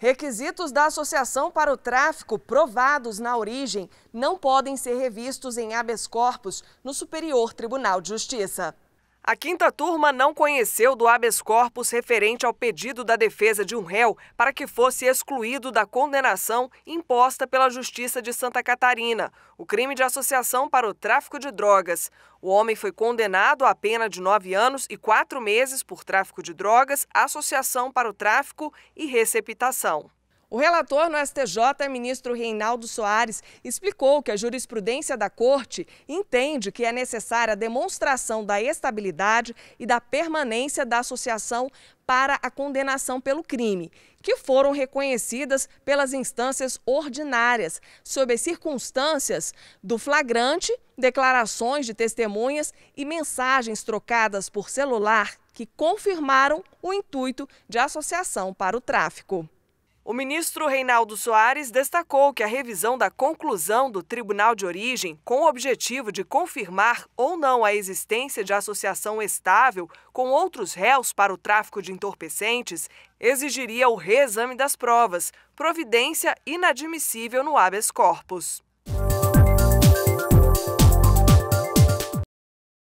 Requisitos da associação para o tráfico provados na origem não podem ser revistos em habeas corpus no Superior Tribunal de Justiça. A quinta turma não conheceu do habeas corpus referente ao pedido da defesa de um réu para que fosse excluído da condenação imposta pela Justiça de Santa Catarina, o crime de associação para o tráfico de drogas. O homem foi condenado à pena de nove anos e quatro meses por tráfico de drogas, associação para o tráfico e receptação. O relator no STJ, ministro Reinaldo Soares, explicou que a jurisprudência da Corte entende que é necessária a demonstração da estabilidade e da permanência da associação para a condenação pelo crime, que foram reconhecidas pelas instâncias ordinárias, sob as circunstâncias do flagrante, declarações de testemunhas e mensagens trocadas por celular que confirmaram o intuito de associação para o tráfico. O ministro Reinaldo Soares destacou que a revisão da conclusão do Tribunal de Origem, com o objetivo de confirmar ou não a existência de associação estável com outros réus para o tráfico de entorpecentes, exigiria o reexame das provas, providência inadmissível no habeas corpus.